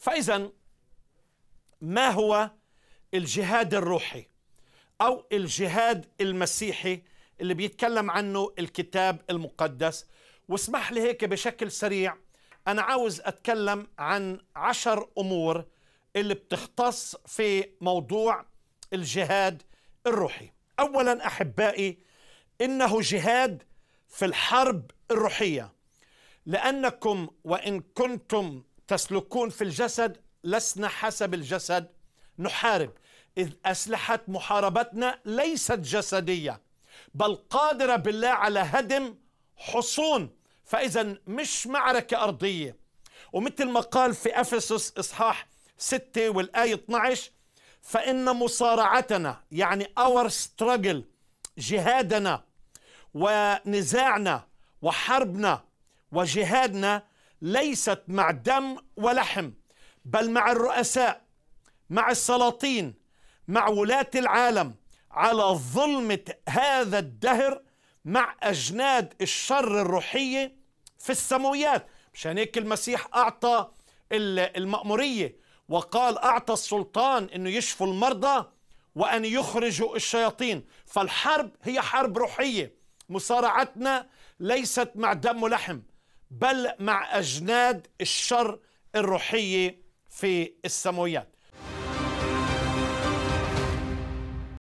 فإذا ما هو الجهاد الروحي أو الجهاد المسيحي اللي بيتكلم عنه الكتاب المقدس واسمح لي هيك بشكل سريع أنا عاوز أتكلم عن عشر أمور اللي بتختص في موضوع الجهاد الروحي أولا أحبائي إنه جهاد في الحرب الروحية لأنكم وإن كنتم تسلكون في الجسد لسنا حسب الجسد نحارب إذ أسلحة محاربتنا ليست جسدية بل قادرة بالله على هدم حصون فإذا مش معركة أرضية ومثل ما قال في أفسس إصحاح 6 والآية 12 فإن مصارعتنا يعني our struggle جهادنا ونزاعنا وحربنا وجهادنا ليست مع دم ولحم بل مع الرؤساء مع السلاطين مع ولاة العالم على ظلمة هذا الدهر مع أجناد الشر الروحية في السماويات مشان هيك المسيح أعطى المأمورية وقال أعطى السلطان أنه يشفوا المرضى وأن يخرجوا الشياطين فالحرب هي حرب روحية مصارعتنا ليست مع دم ولحم بل مع أجناد الشر الروحية في السمويات